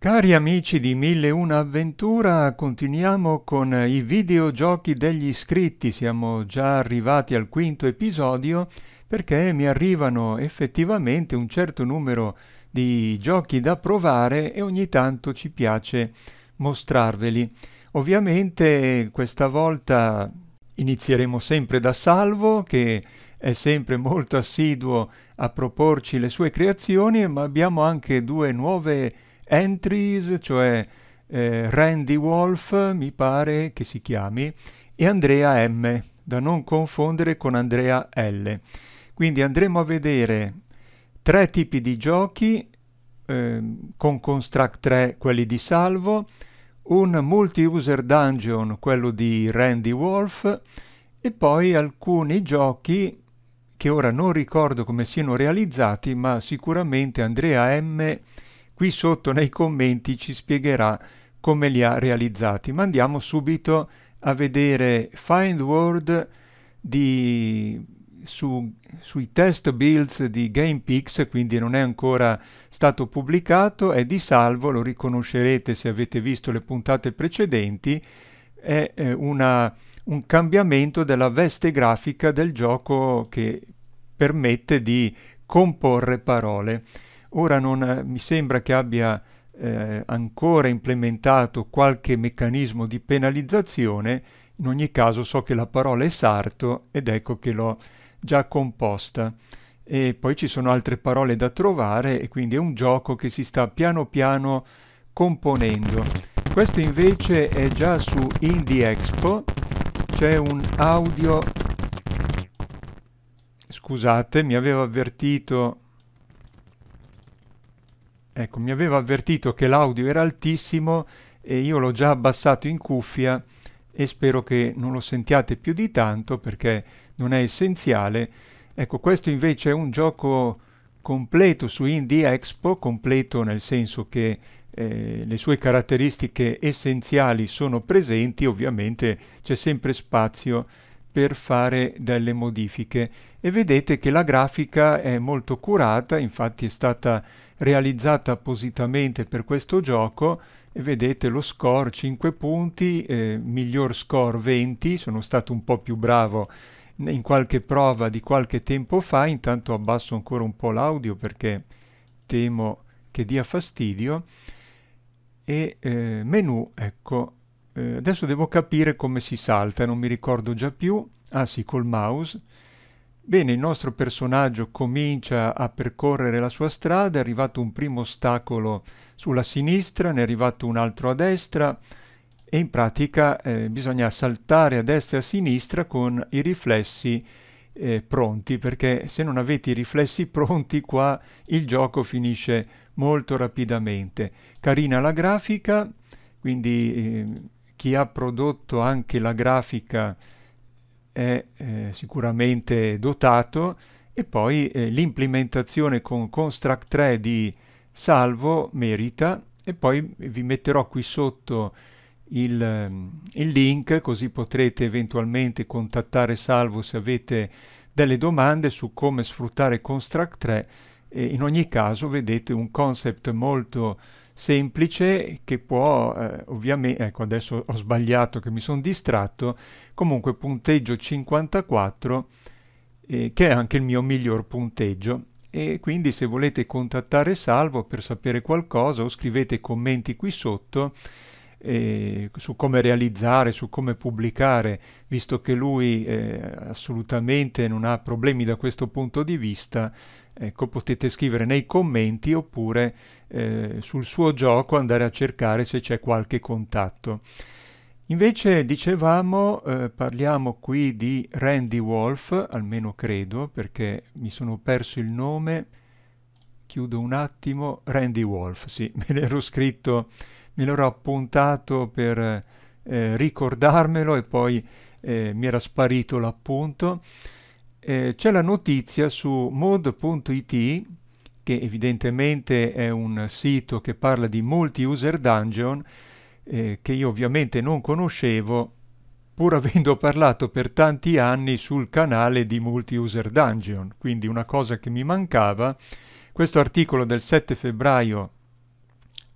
Cari amici di 1001 Avventura, continuiamo con i videogiochi degli iscritti, siamo già arrivati al quinto episodio perché mi arrivano effettivamente un certo numero di giochi da provare e ogni tanto ci piace mostrarveli. Ovviamente questa volta inizieremo sempre da Salvo che è sempre molto assiduo a proporci le sue creazioni, ma abbiamo anche due nuove Entries, cioè eh, Randy Wolf, mi pare che si chiami, e Andrea M, da non confondere con Andrea L. Quindi andremo a vedere tre tipi di giochi, eh, con Construct 3 quelli di Salvo, un multi-user dungeon, quello di Randy Wolf, e poi alcuni giochi che ora non ricordo come siano realizzati, ma sicuramente Andrea M qui sotto nei commenti ci spiegherà come li ha realizzati. Ma andiamo subito a vedere Find Word di, su, sui test builds di GamePix, quindi non è ancora stato pubblicato, è di salvo, lo riconoscerete se avete visto le puntate precedenti, è eh, una, un cambiamento della veste grafica del gioco che permette di comporre parole. Ora non eh, mi sembra che abbia eh, ancora implementato qualche meccanismo di penalizzazione, in ogni caso so che la parola è sarto ed ecco che l'ho già composta. E poi ci sono altre parole da trovare e quindi è un gioco che si sta piano piano componendo. Questo invece è già su Indie Expo, c'è un audio... Scusate, mi aveva avvertito Ecco, mi aveva avvertito che l'audio era altissimo e io l'ho già abbassato in cuffia e spero che non lo sentiate più di tanto perché non è essenziale. Ecco, questo invece è un gioco completo su Indie Expo, completo nel senso che eh, le sue caratteristiche essenziali sono presenti, ovviamente c'è sempre spazio per fare delle modifiche e vedete che la grafica è molto curata, infatti è stata realizzata appositamente per questo gioco e vedete lo score 5 punti, eh, miglior score 20, sono stato un po' più bravo in qualche prova di qualche tempo fa, intanto abbasso ancora un po' l'audio perché temo che dia fastidio e eh, menu, ecco, eh, adesso devo capire come si salta, non mi ricordo già più. Ah sì, col mouse. Bene, il nostro personaggio comincia a percorrere la sua strada, è arrivato un primo ostacolo sulla sinistra, ne è arrivato un altro a destra e in pratica eh, bisogna saltare a destra e a sinistra con i riflessi eh, pronti, perché se non avete i riflessi pronti qua il gioco finisce molto rapidamente. Carina la grafica, quindi... Eh, chi ha prodotto anche la grafica è eh, sicuramente dotato e poi eh, l'implementazione con Construct 3 di Salvo merita e poi vi metterò qui sotto il, ehm, il link così potrete eventualmente contattare Salvo se avete delle domande su come sfruttare Construct 3 in ogni caso vedete un concept molto semplice che può eh, ovviamente, ecco adesso ho sbagliato che mi sono distratto, comunque punteggio 54 eh, che è anche il mio miglior punteggio e quindi se volete contattare Salvo per sapere qualcosa o scrivete commenti qui sotto eh, su come realizzare, su come pubblicare, visto che lui eh, assolutamente non ha problemi da questo punto di vista, Ecco, potete scrivere nei commenti oppure eh, sul suo gioco andare a cercare se c'è qualche contatto. Invece, dicevamo, eh, parliamo qui di Randy Wolf, almeno credo, perché mi sono perso il nome. Chiudo un attimo. Randy Wolf, sì, me l'ero scritto, me l'ero appuntato per eh, ricordarmelo e poi eh, mi era sparito l'appunto eh, c'è la notizia su mod.it che evidentemente è un sito che parla di multi user dungeon eh, che io ovviamente non conoscevo pur avendo parlato per tanti anni sul canale di Multi User Dungeon, quindi una cosa che mi mancava. Questo articolo del 7 febbraio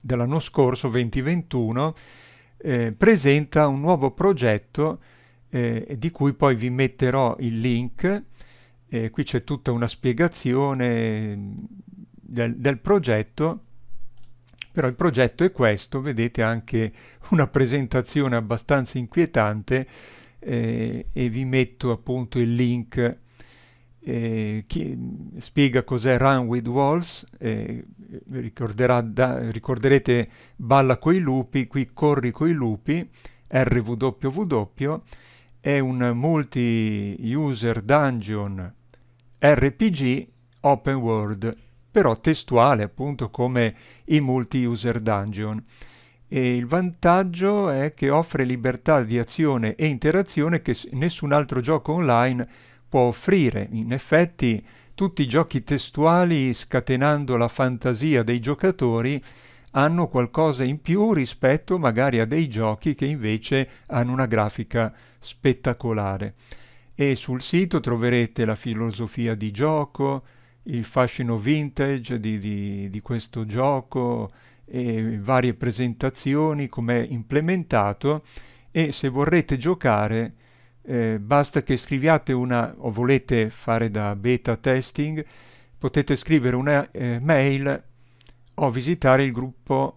dell'anno scorso, 2021, eh, presenta un nuovo progetto eh, di cui poi vi metterò il link e qui c'è tutta una spiegazione del, del progetto però il progetto è questo, vedete anche una presentazione abbastanza inquietante eh, e vi metto appunto il link eh, che spiega cos'è Run with Walls, eh, da, ricorderete Balla coi lupi, qui Corri coi lupi, RWW, è un multi-user dungeon RPG open world, però testuale appunto come i multi-user dungeon. E il vantaggio è che offre libertà di azione e interazione che nessun altro gioco online può offrire. In effetti tutti i giochi testuali, scatenando la fantasia dei giocatori, hanno qualcosa in più rispetto magari a dei giochi che invece hanno una grafica spettacolare e sul sito troverete la filosofia di gioco, il fascino vintage di, di, di questo gioco, e varie presentazioni, come è implementato e se vorrete giocare eh, basta che scriviate una o volete fare da beta testing potete scrivere una eh, mail o visitare il gruppo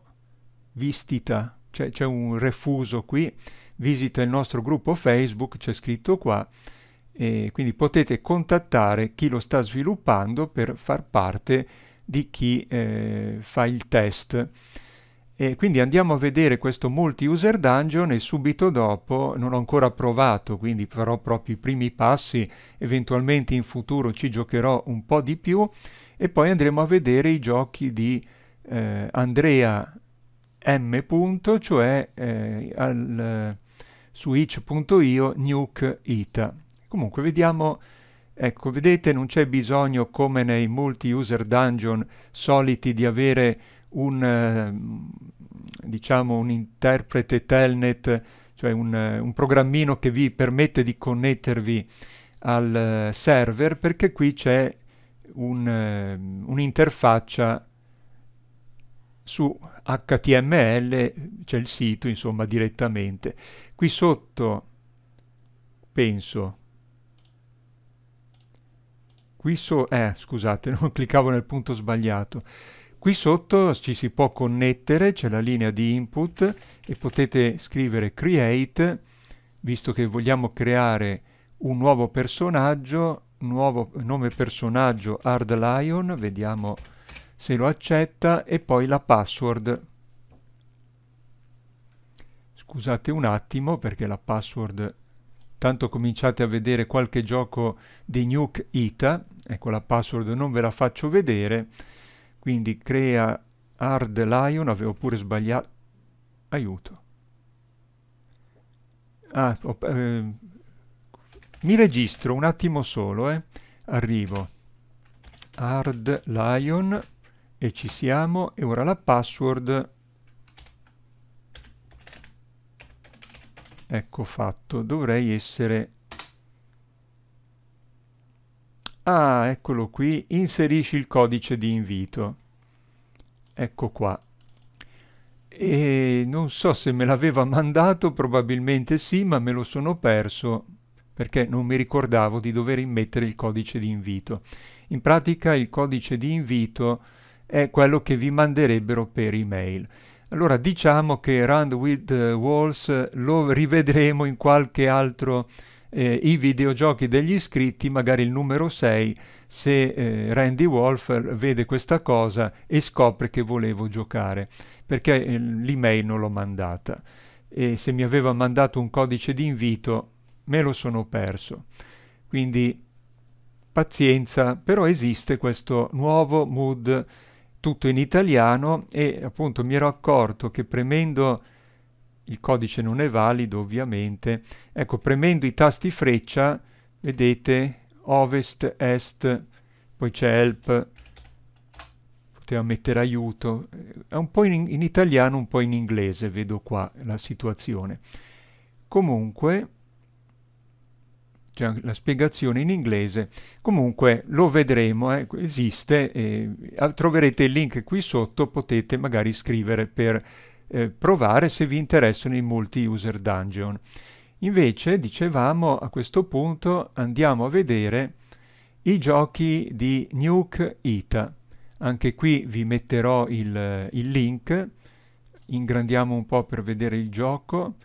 Vistita, c'è un refuso qui, visita il nostro gruppo Facebook, c'è scritto qua, e quindi potete contattare chi lo sta sviluppando per far parte di chi eh, fa il test. E quindi andiamo a vedere questo multi-user dungeon e subito dopo, non ho ancora provato, quindi farò proprio i primi passi, eventualmente in futuro ci giocherò un po' di più, e poi andremo a vedere i giochi di eh, Andrea M. Punto, cioè eh, al, eh, su itch.io Nuke Ita. Comunque vediamo, ecco, vedete non c'è bisogno come nei multi-user dungeon soliti di avere un, ehm, diciamo, un interprete telnet, cioè un, un programmino che vi permette di connettervi al eh, server perché qui c'è un, ehm, un'interfaccia su HTML, c'è il sito insomma direttamente. Qui sotto penso qui so eh, scusate, non cliccavo nel punto sbagliato. Qui sotto ci si può connettere, c'è la linea di input e potete scrivere create, visto che vogliamo creare un nuovo personaggio, nuovo nome personaggio Hard Lion, vediamo se lo accetta, e poi la password. Scusate un attimo perché la password tanto cominciate a vedere qualche gioco di Nuke Ita, ecco la password non ve la faccio vedere, quindi crea Hard Lion, avevo pure sbagliato, aiuto. Ah, oh, eh, mi registro un attimo solo, eh. arrivo. Hard Lion e ci siamo e ora la password ecco fatto dovrei essere ah eccolo qui inserisci il codice di invito ecco qua e non so se me l'aveva mandato probabilmente sì ma me lo sono perso perché non mi ricordavo di dover immettere il codice di invito in pratica il codice di invito è quello che vi manderebbero per email allora diciamo che Rand with Walls lo rivedremo in qualche altro eh, i videogiochi degli iscritti, magari il numero 6, se eh, Randy Wolf vede questa cosa e scopre che volevo giocare, perché eh, l'email non l'ho mandata e se mi aveva mandato un codice di invito me lo sono perso. Quindi pazienza, però esiste questo nuovo mood tutto in italiano e appunto mi ero accorto che premendo il codice non è valido ovviamente ecco premendo i tasti freccia vedete ovest est poi c'è help poteva mettere aiuto è un po' in, in italiano un po' in inglese vedo qua la situazione comunque c'è la spiegazione in inglese, comunque lo vedremo, eh, esiste, eh, troverete il link qui sotto, potete magari scrivere per eh, provare se vi interessano i multi-user dungeon. Invece, dicevamo, a questo punto andiamo a vedere i giochi di Nuke Ita. Anche qui vi metterò il, il link, ingrandiamo un po' per vedere il gioco.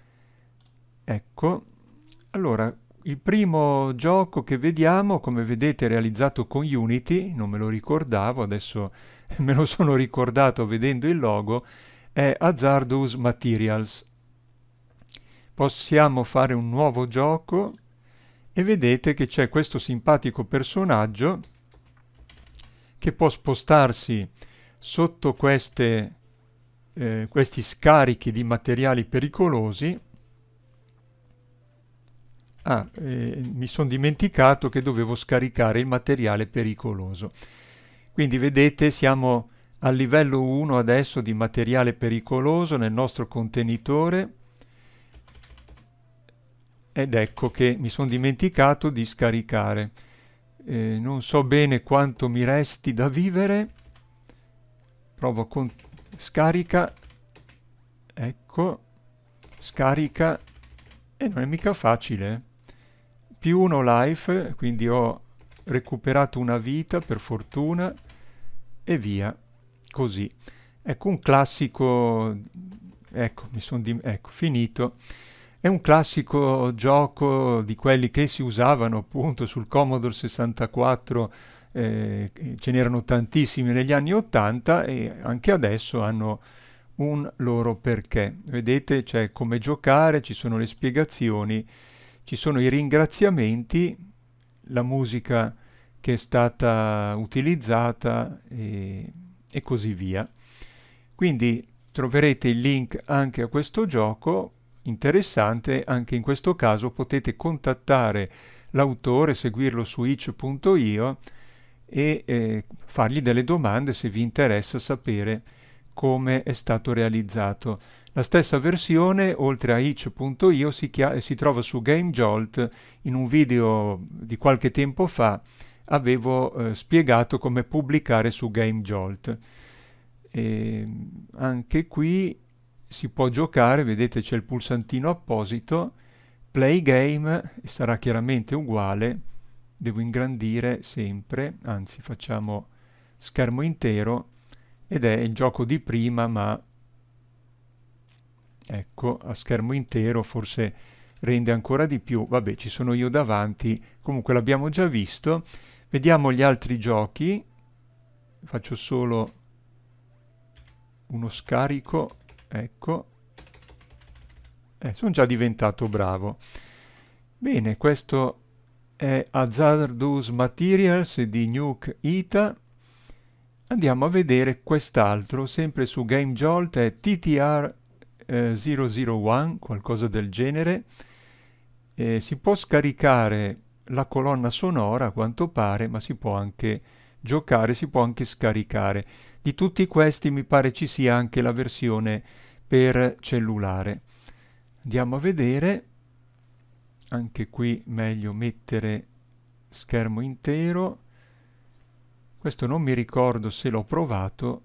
Ecco, allora il primo gioco che vediamo, come vedete, è realizzato con Unity, non me lo ricordavo, adesso me lo sono ricordato vedendo il logo, è Hazardous Materials. Possiamo fare un nuovo gioco e vedete che c'è questo simpatico personaggio che può spostarsi sotto queste, eh, questi scarichi di materiali pericolosi ah, eh, mi sono dimenticato che dovevo scaricare il materiale pericoloso. Quindi vedete siamo al livello 1 adesso di materiale pericoloso nel nostro contenitore ed ecco che mi sono dimenticato di scaricare. Eh, non so bene quanto mi resti da vivere. Provo con scarica. Ecco, scarica. E eh, non è mica facile. Eh più uno life, quindi ho recuperato una vita per fortuna e via, così. Ecco un classico, ecco, mi sono ecco, finito. È un classico gioco di quelli che si usavano appunto sul Commodore 64, eh, ce n'erano tantissimi negli anni 80 e anche adesso hanno un loro perché. Vedete, c'è come giocare, ci sono le spiegazioni ci sono i ringraziamenti, la musica che è stata utilizzata e, e così via. Quindi troverete il link anche a questo gioco interessante, anche in questo caso potete contattare l'autore, seguirlo su itch.io e eh, fargli delle domande se vi interessa sapere come è stato realizzato. La stessa versione, oltre a itch.io, si, si, trova su GameJolt. In un video di qualche tempo fa avevo eh, spiegato come pubblicare su GameJolt. E anche qui si può giocare, vedete c'è il pulsantino apposito, play game, sarà chiaramente uguale, devo ingrandire sempre, anzi facciamo schermo intero, ed è il gioco di prima ma ecco a schermo intero forse rende ancora di più vabbè ci sono io davanti comunque l'abbiamo già visto vediamo gli altri giochi faccio solo uno scarico ecco eh, sono già diventato bravo bene questo è Hazardous Materials di Nuke Ita andiamo a vedere quest'altro sempre su Game Jolt è TTR eh, 001, qualcosa del genere, eh, si può scaricare la colonna sonora a quanto pare, ma si può anche giocare, si può anche scaricare. Di tutti questi mi pare ci sia anche la versione per cellulare. Andiamo a vedere, anche qui meglio mettere schermo intero, questo non mi ricordo se l'ho provato,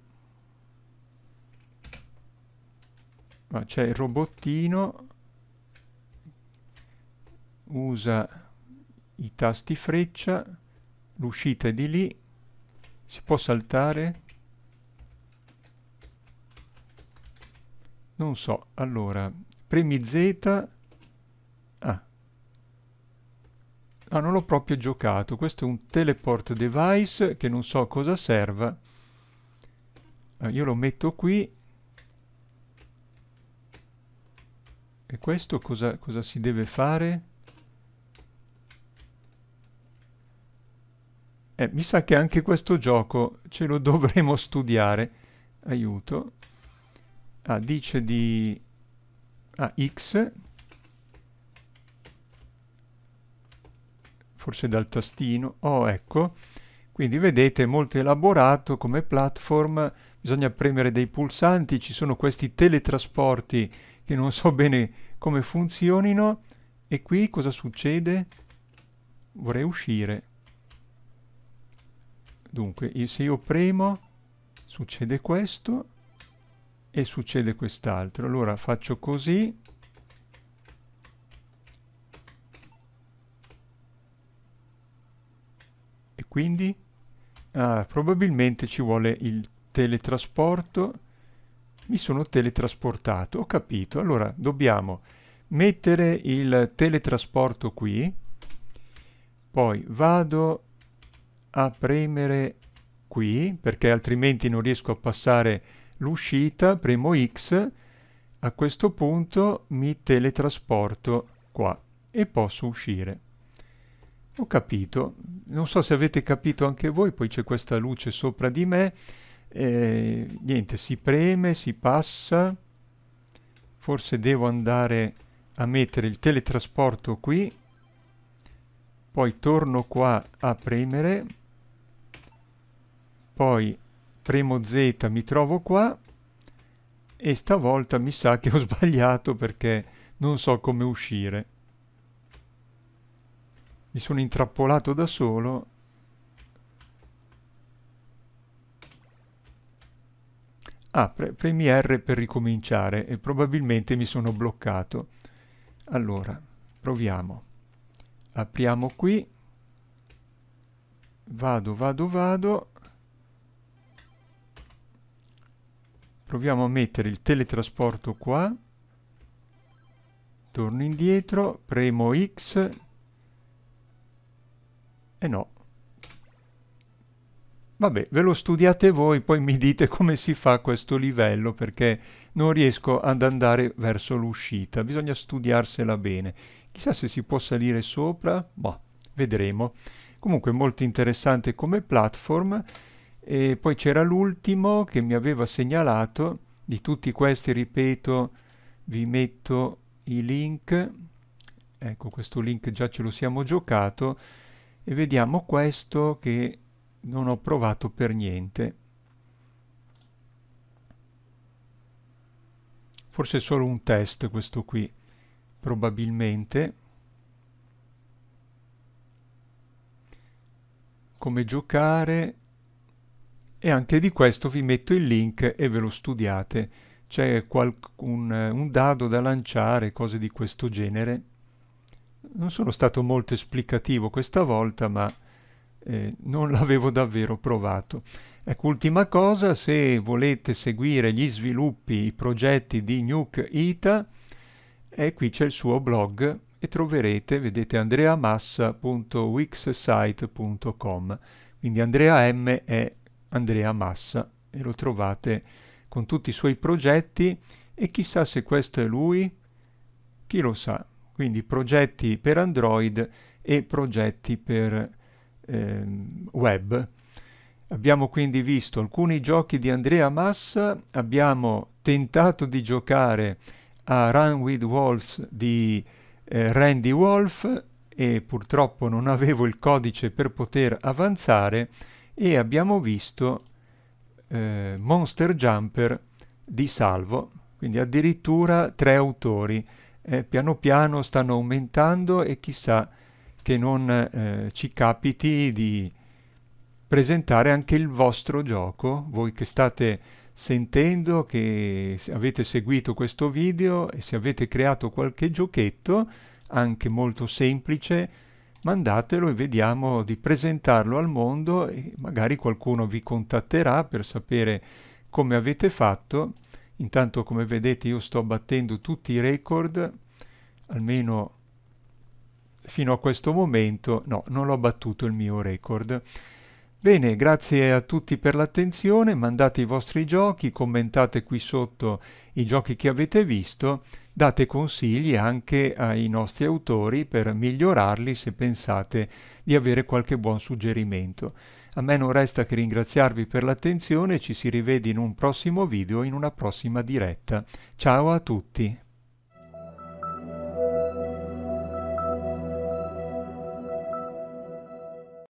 ma c'è il robottino usa i tasti freccia l'uscita è di lì si può saltare non so allora premi Z ah. ah non l'ho proprio giocato questo è un teleport device che non so cosa serva ah, io lo metto qui E questo cosa, cosa si deve fare? Eh, mi sa che anche questo gioco ce lo dovremo studiare. Aiuto. Ah, dice di... Ah, X. Forse dal tastino. Oh, ecco. Quindi vedete, è molto elaborato come platform. Bisogna premere dei pulsanti. Ci sono questi teletrasporti che non so bene come funzionino e qui cosa succede? Vorrei uscire. Dunque, se io premo succede questo e succede quest'altro. Allora faccio così. E quindi ah, probabilmente ci vuole il teletrasporto mi sono teletrasportato, ho capito. Allora dobbiamo mettere il teletrasporto qui, poi vado a premere qui, perché altrimenti non riesco a passare l'uscita, premo X, a questo punto mi teletrasporto qua e posso uscire. Ho capito, non so se avete capito anche voi, poi c'è questa luce sopra di me, eh, niente si preme si passa forse devo andare a mettere il teletrasporto qui poi torno qua a premere poi premo Z mi trovo qua e stavolta mi sa che ho sbagliato perché non so come uscire mi sono intrappolato da solo Ah, pre premi R per ricominciare e probabilmente mi sono bloccato. Allora, proviamo. Apriamo qui. Vado, vado, vado. Proviamo a mettere il teletrasporto qua. Torno indietro, premo X. E eh no, Vabbè, ve lo studiate voi, poi mi dite come si fa a questo livello perché non riesco ad andare verso l'uscita, bisogna studiarsela bene. Chissà se si può salire sopra, boh, vedremo. Comunque molto interessante come platform. E poi c'era l'ultimo che mi aveva segnalato, di tutti questi ripeto vi metto i link, ecco questo link già ce lo siamo giocato, e vediamo questo che non ho provato per niente. Forse è solo un test questo qui, probabilmente. Come giocare e anche di questo vi metto il link e ve lo studiate. C'è un, un dado da lanciare, cose di questo genere. Non sono stato molto esplicativo questa volta, ma eh, non l'avevo davvero provato. Ecco, ultima cosa, se volete seguire gli sviluppi, i progetti di Nuke Ita, e eh, qui c'è il suo blog e troverete, vedete, andreamassa.wixsite.com. Quindi Andrea M è Andrea Massa e lo trovate con tutti i suoi progetti e chissà se questo è lui, chi lo sa. Quindi progetti per Android e progetti per eh, web. Abbiamo quindi visto alcuni giochi di Andrea Massa, abbiamo tentato di giocare a Run with Wolves di eh, Randy Wolf e purtroppo non avevo il codice per poter avanzare e abbiamo visto eh, Monster Jumper di Salvo, quindi addirittura tre autori. Eh, piano piano stanno aumentando e chissà che non eh, ci capiti di presentare anche il vostro gioco, voi che state sentendo, che avete seguito questo video e se avete creato qualche giochetto, anche molto semplice, mandatelo e vediamo di presentarlo al mondo e magari qualcuno vi contatterà per sapere come avete fatto. Intanto come vedete io sto battendo tutti i record, almeno fino a questo momento no, non ho battuto il mio record. Bene, grazie a tutti per l'attenzione, mandate i vostri giochi, commentate qui sotto i giochi che avete visto, date consigli anche ai nostri autori per migliorarli se pensate di avere qualche buon suggerimento. A me non resta che ringraziarvi per l'attenzione, ci si rivede in un prossimo video, in una prossima diretta. Ciao a tutti!